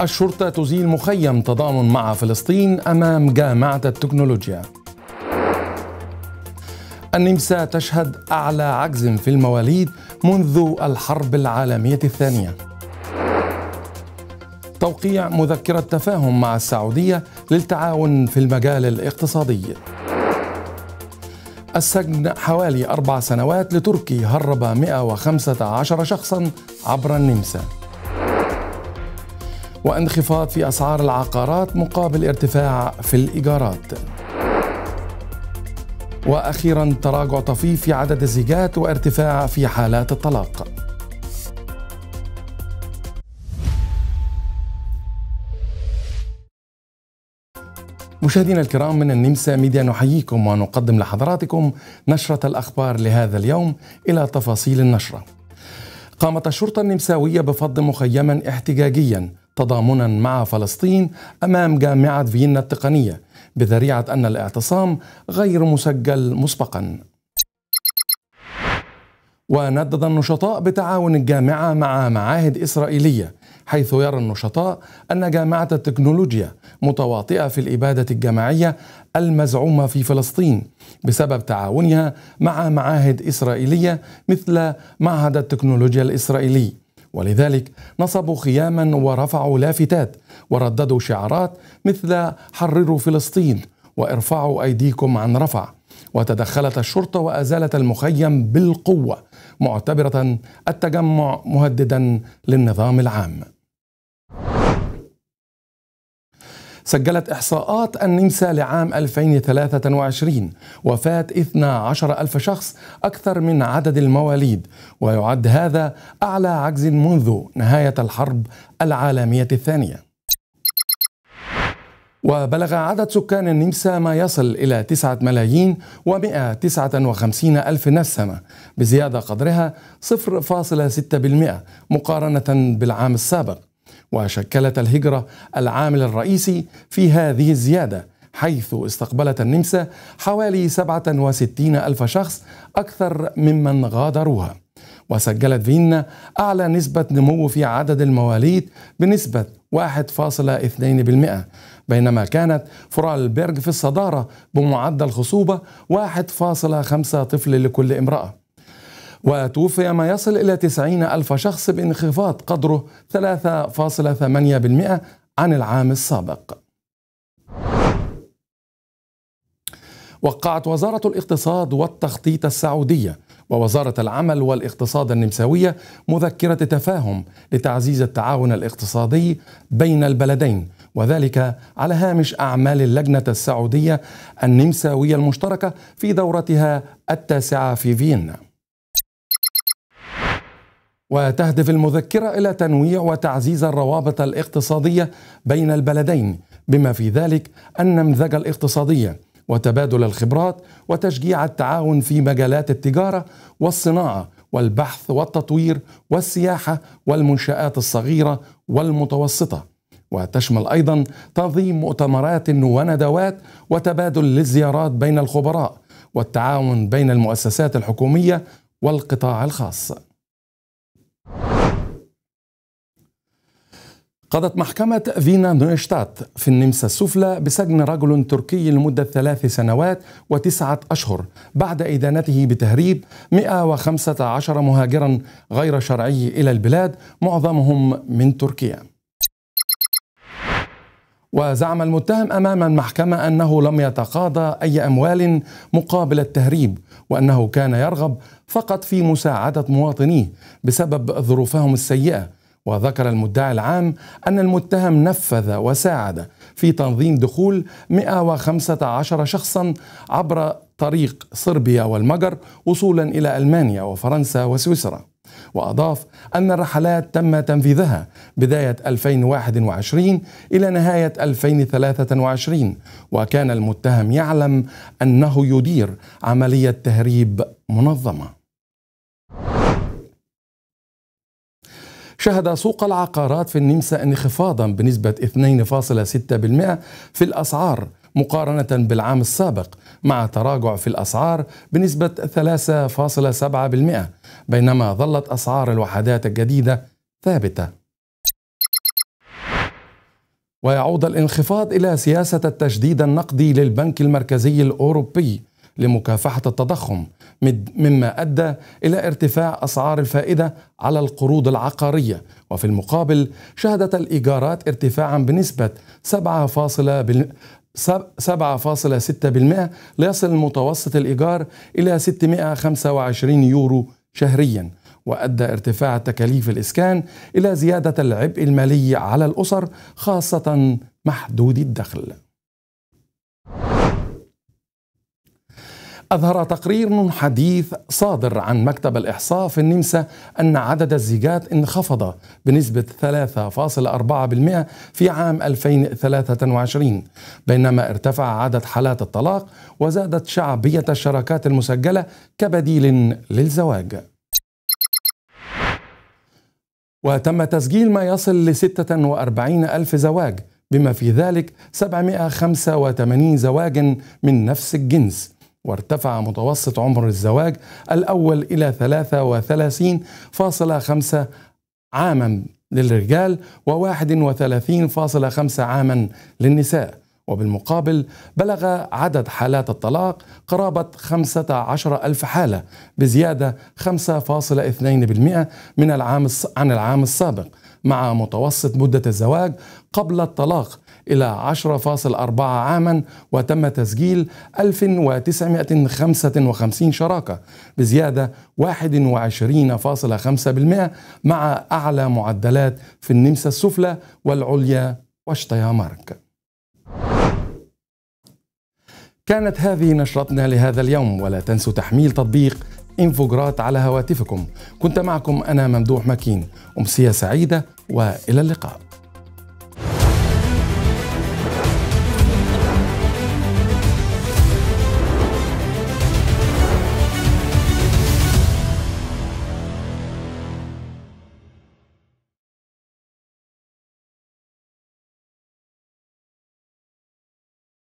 الشرطة تزيل مخيم تضامن مع فلسطين أمام جامعة التكنولوجيا النمسا تشهد أعلى عجز في المواليد منذ الحرب العالمية الثانية توقيع مذكرة تفاهم مع السعودية للتعاون في المجال الاقتصادي السجن حوالي أربع سنوات لتركي هرب 115 شخصا عبر النمسا وانخفاض في أسعار العقارات مقابل ارتفاع في الإيجارات وأخيرا تراجع طفيف في عدد الزيجات وارتفاع في حالات الطلاق مشاهدينا الكرام من النمسا ميديا نحييكم ونقدم لحضراتكم نشرة الأخبار لهذا اليوم إلى تفاصيل النشرة قامت الشرطة النمساوية بفض مخيما احتجاجيا تضامنا مع فلسطين امام جامعه فيينا التقنيه بذريعه ان الاعتصام غير مسجل مسبقا. وندد النشطاء بتعاون الجامعه مع معاهد اسرائيليه حيث يرى النشطاء ان جامعه التكنولوجيا متواطئه في الاباده الجماعيه المزعومه في فلسطين بسبب تعاونها مع معاهد اسرائيليه مثل معهد التكنولوجيا الاسرائيلي ولذلك نصبوا خياما ورفعوا لافتات ورددوا شعارات مثل حرروا فلسطين وارفعوا ايديكم عن رفع وتدخلت الشرطه وازالت المخيم بالقوه معتبره التجمع مهددا للنظام العام سجلت إحصاءات النمسا لعام 2023 وفاة 12 ألف شخص أكثر من عدد المواليد ويعد هذا أعلى عجز منذ نهاية الحرب العالمية الثانية وبلغ عدد سكان النمسا ما يصل إلى 9 ملايين و159 ألف نسمة بزيادة قدرها 0.6% مقارنة بالعام السابق وشكلت الهجرة العامل الرئيسي في هذه الزيادة حيث استقبلت النمسا حوالي 67 ألف شخص أكثر ممن غادروها وسجلت فيينا أعلى نسبة نمو في عدد المواليد بنسبة 1.2% بينما كانت فرالبرغ في الصدارة بمعدل خصوبة 1.5 طفل لكل امرأة وتوفي ما يصل إلى 90 ألف شخص بانخفاض قدره 3.8% عن العام السابق وقعت وزارة الاقتصاد والتخطيط السعودية ووزارة العمل والاقتصاد النمساوية مذكرة تفاهم لتعزيز التعاون الاقتصادي بين البلدين وذلك على هامش أعمال اللجنة السعودية النمساوية المشتركة في دورتها التاسعة في فيينا وتهدف المذكرة إلى تنويع وتعزيز الروابط الاقتصادية بين البلدين بما في ذلك النمذجة الاقتصادية وتبادل الخبرات وتشجيع التعاون في مجالات التجارة والصناعة والبحث والتطوير والسياحة والمنشآت الصغيرة والمتوسطة وتشمل أيضا تنظيم مؤتمرات وندوات وتبادل للزيارات بين الخبراء والتعاون بين المؤسسات الحكومية والقطاع الخاص قضت محكمة فينا نويشتات في النمسا السفلى بسجن رجل تركي لمدة ثلاث سنوات وتسعة أشهر بعد إدانته بتهريب 115 مهاجرا غير شرعي إلى البلاد معظمهم من تركيا وزعم المتهم أمام المحكمة أنه لم يتقاضى أي أموال مقابل التهريب وأنه كان يرغب فقط في مساعدة مواطنيه بسبب ظروفهم السيئة وذكر المدعي العام أن المتهم نفذ وساعد في تنظيم دخول 115 شخصا عبر طريق صربيا والمجر وصولا إلى ألمانيا وفرنسا وسويسرا وأضاف أن الرحلات تم تنفيذها بداية 2021 إلى نهاية 2023 وكان المتهم يعلم أنه يدير عملية تهريب منظمة شهد سوق العقارات في النمسا انخفاضا بنسبة 2.6% في الأسعار مقارنة بالعام السابق مع تراجع في الأسعار بنسبة 3.7% بينما ظلت أسعار الوحدات الجديدة ثابتة ويعود الانخفاض الى سياسه التجديد النقدي للبنك المركزي الاوروبي لمكافحه التضخم مما ادى الى ارتفاع اسعار الفائده على القروض العقاريه وفي المقابل شهدت الايجارات ارتفاعا بنسبه 7.6% ليصل متوسط الايجار الى 625 يورو شهريا وأدى ارتفاع تكاليف الإسكان إلى زيادة العبء المالي على الأسر خاصة محدودي الدخل أظهر تقرير حديث صادر عن مكتب الإحصاء في النمسا أن عدد الزيجات انخفض بنسبة 3.4% في عام 2023 بينما ارتفع عدد حالات الطلاق وزادت شعبية الشراكات المسجلة كبديل للزواج وتم تسجيل ما يصل ل 46 ألف زواج بما في ذلك 785 زواج من نفس الجنس وارتفع متوسط عمر الزواج الأول إلى 33.5 عاما للرجال و31.5 عاما للنساء وبالمقابل بلغ عدد حالات الطلاق قرابة 15 ألف حالة بزيادة 5.2% من العام عن العام السابق مع متوسط مدة الزواج قبل الطلاق إلى 10.4 عاما وتم تسجيل 1955 شراكة بزيادة 21.5% مع أعلى معدلات في النمسا السفلى والعليا واشتيامارك كانت هذه نشرتنا لهذا اليوم ولا تنسوا تحميل تطبيق انفوجرات على هواتفكم كنت معكم أنا ممدوح مكين أمسية سعيدة وإلى اللقاء